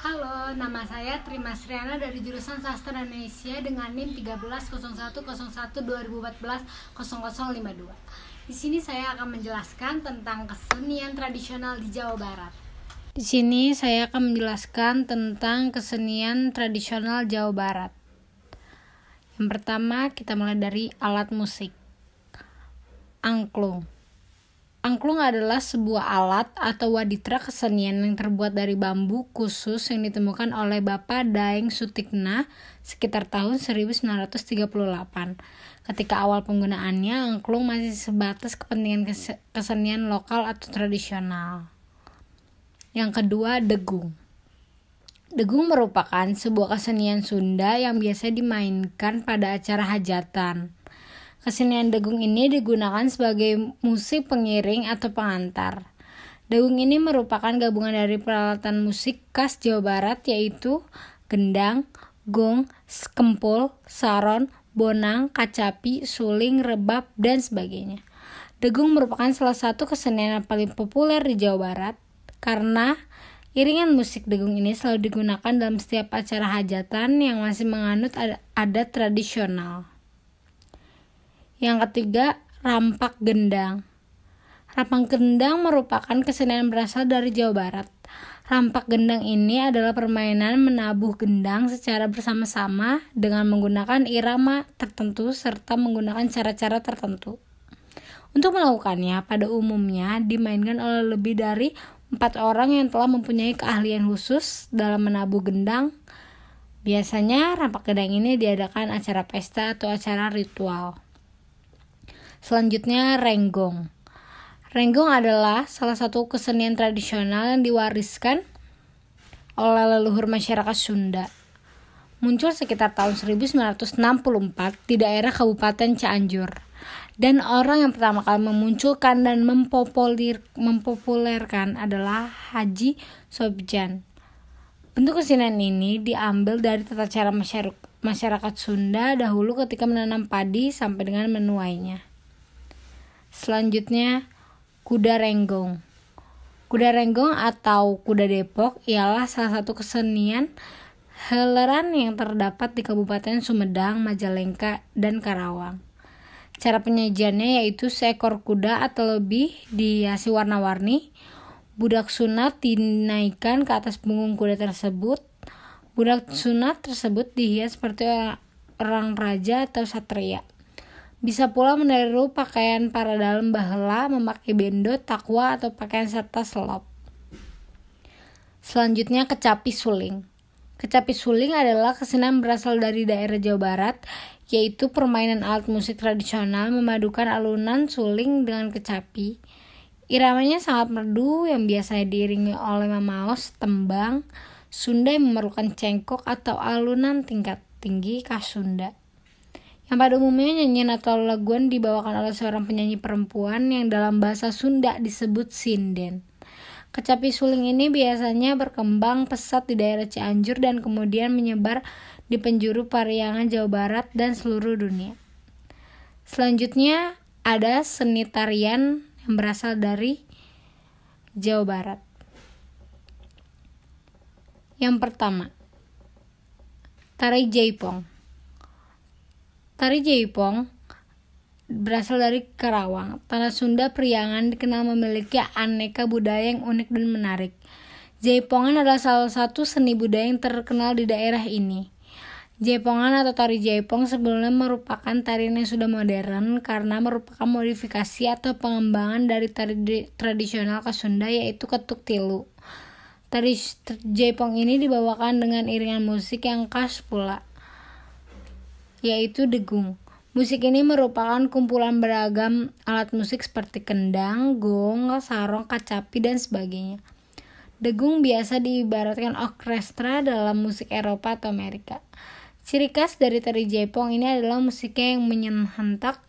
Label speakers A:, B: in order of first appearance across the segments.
A: Halo, nama saya Trima Sriana dari jurusan Sastra Indonesia dengan NIM 1301012014 Di sini saya akan menjelaskan tentang kesenian tradisional di Jawa Barat. Di sini saya akan menjelaskan tentang kesenian tradisional Jawa Barat. Yang pertama, kita mulai dari alat musik. Angklung. Angklung adalah sebuah alat atau waditra kesenian yang terbuat dari bambu khusus yang ditemukan oleh Bapak Daeng Sutikna sekitar tahun 1938. Ketika awal penggunaannya, angklung masih sebatas kepentingan kesenian lokal atau tradisional. Yang kedua, degung. Degung merupakan sebuah kesenian Sunda yang biasa dimainkan pada acara hajatan. Kesenian degung ini digunakan sebagai musik pengiring atau pengantar. Degung ini merupakan gabungan dari peralatan musik khas Jawa Barat yaitu gendang, gong, skempol, saron, bonang, kacapi, suling, rebab, dan sebagainya. Degung merupakan salah satu kesenian yang paling populer di Jawa Barat karena iringan musik degung ini selalu digunakan dalam setiap acara hajatan yang masih menganut adat tradisional. Yang ketiga, rampak gendang. Rampak gendang merupakan kesenian berasal dari Jawa Barat. Rampak gendang ini adalah permainan menabuh gendang secara bersama-sama dengan menggunakan irama tertentu serta menggunakan cara-cara tertentu. Untuk melakukannya, pada umumnya dimainkan oleh lebih dari empat orang yang telah mempunyai keahlian khusus dalam menabuh gendang. Biasanya, rampak gendang ini diadakan acara pesta atau acara ritual. Selanjutnya renggong. Renggong adalah salah satu kesenian tradisional yang diwariskan oleh leluhur masyarakat Sunda. Muncul sekitar tahun 1964 di daerah Kabupaten Cianjur. Dan orang yang pertama kali memunculkan dan mempopuler, mempopulerkan adalah Haji Sobjan. Bentuk kesenian ini diambil dari tata cara masyarakat Sunda dahulu ketika menanam padi sampai dengan menuainya. Selanjutnya, kuda renggong. Kuda renggong atau kuda Depok ialah salah satu kesenian heleran yang terdapat di Kabupaten Sumedang, Majalengka, dan Karawang. Cara penyajiannya yaitu seekor kuda atau lebih dihiasi warna-warni. Budak sunat dinaikkan ke atas punggung kuda tersebut. Budak sunat tersebut dihias seperti orang raja atau satria. Bisa pula meniru pakaian para dalam bahla memakai bendo, takwa, atau pakaian serta selop. Selanjutnya kecapi suling. Kecapi suling adalah kesenian berasal dari daerah Jawa Barat, yaitu permainan alat musik tradisional memadukan alunan suling dengan kecapi. Iramanya sangat merdu yang biasanya diiringi oleh mamaos, tembang, Sunda yang memerlukan cengkok atau alunan tingkat tinggi khas Sunda yang nah, pada umumnya nyanyian atau laguan dibawakan oleh seorang penyanyi perempuan yang dalam bahasa Sunda disebut sinden. Kecapi suling ini biasanya berkembang pesat di daerah Cianjur dan kemudian menyebar di penjuru Pariangan Jawa Barat dan seluruh dunia. Selanjutnya ada seni tarian yang berasal dari Jawa Barat. Yang pertama, tari jaipong. Tari Jaipong berasal dari Karawang. Tanah Sunda Priangan dikenal memiliki aneka budaya yang unik dan menarik. Jaipongan adalah salah satu seni budaya yang terkenal di daerah ini. Jaipongan atau tari Jaipong sebelumnya merupakan tarian yang sudah modern karena merupakan modifikasi atau pengembangan dari tari tradisional ke Sunda yaitu ketuk tilu. Tari Jaipong ini dibawakan dengan iringan musik yang khas pula yaitu degung. Musik ini merupakan kumpulan beragam alat musik seperti kendang, gong, sarong, kacapi, dan sebagainya. Degung biasa diibaratkan orkestra dalam musik Eropa atau Amerika. Ciri khas dari tari Jepang ini adalah musiknya yang menyentak,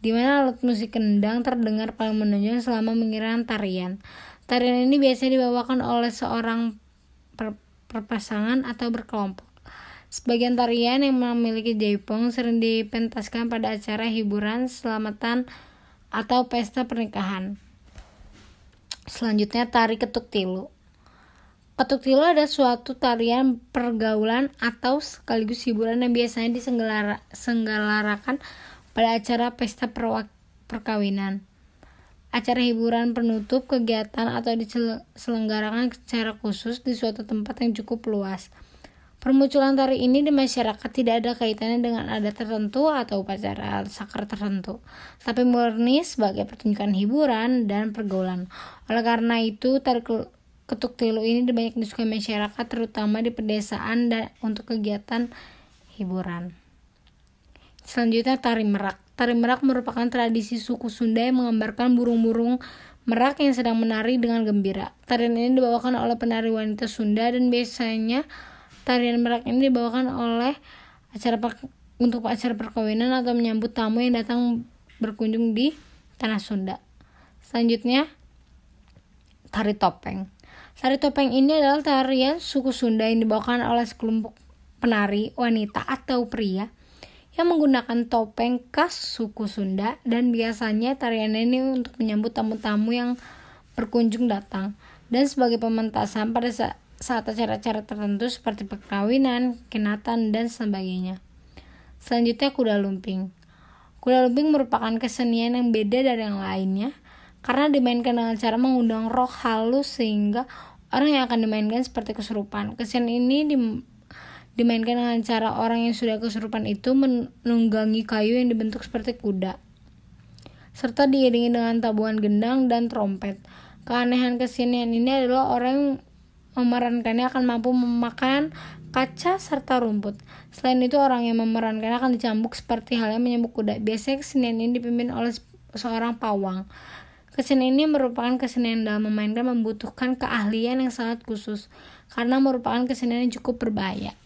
A: di mana alat musik kendang terdengar paling menonjol selama mengiringi tarian. Tarian ini biasanya dibawakan oleh seorang per perpasangan atau berkelompok. Sebagian tarian yang memiliki jaipong sering dipentaskan pada acara hiburan, selamatan, atau pesta pernikahan. Selanjutnya tari ketuk tilu. Ketuk tilu ada suatu tarian pergaulan atau sekaligus hiburan yang biasanya disenggelarakan pada acara pesta perkawinan. Acara hiburan penutup kegiatan atau diselenggarakan secara khusus di suatu tempat yang cukup luas. Permunculan tari ini di masyarakat tidak ada kaitannya dengan adat tertentu atau upacara sakar tertentu, tapi murni sebagai pertunjukan hiburan dan pergaulan. Oleh karena itu, tari ketuk tilu ini banyak disukai masyarakat terutama di pedesaan dan untuk kegiatan hiburan. Selanjutnya tari merak. Tari merak merupakan tradisi suku Sunda yang menggambarkan burung-burung merak yang sedang menari dengan gembira. Tarian ini dibawakan oleh penari wanita Sunda dan biasanya Tarian Merak ini dibawakan oleh acara per, untuk acara perkawinan atau menyambut tamu yang datang berkunjung di tanah Sunda. Selanjutnya, tari topeng. Tari topeng ini adalah tarian suku Sunda yang dibawakan oleh sekelompok penari wanita atau pria yang menggunakan topeng khas suku Sunda dan biasanya tarian ini untuk menyambut tamu-tamu yang berkunjung datang dan sebagai pementasan pada saat saat acara-acara tertentu seperti perkawinan, kenatan, dan sebagainya. Selanjutnya kuda lumping. Kuda lumping merupakan kesenian yang beda dari yang lainnya karena dimainkan dengan cara mengundang roh halus sehingga orang yang akan dimainkan seperti kesurupan. Kesenian ini dimainkan dengan cara orang yang sudah kesurupan itu menunggangi kayu yang dibentuk seperti kuda serta diiringi dengan tabuhan gendang dan trompet. Keanehan kesenian ini adalah orang memerankannya akan mampu memakan kaca serta rumput. Selain itu, orang yang memerankannya akan dicambuk seperti halnya menyambuk kuda. Biasanya kesenian ini dipimpin oleh seorang pawang. Kesenian ini merupakan kesenian dalam memainkan membutuhkan keahlian yang sangat khusus karena merupakan kesenian yang cukup berbahaya.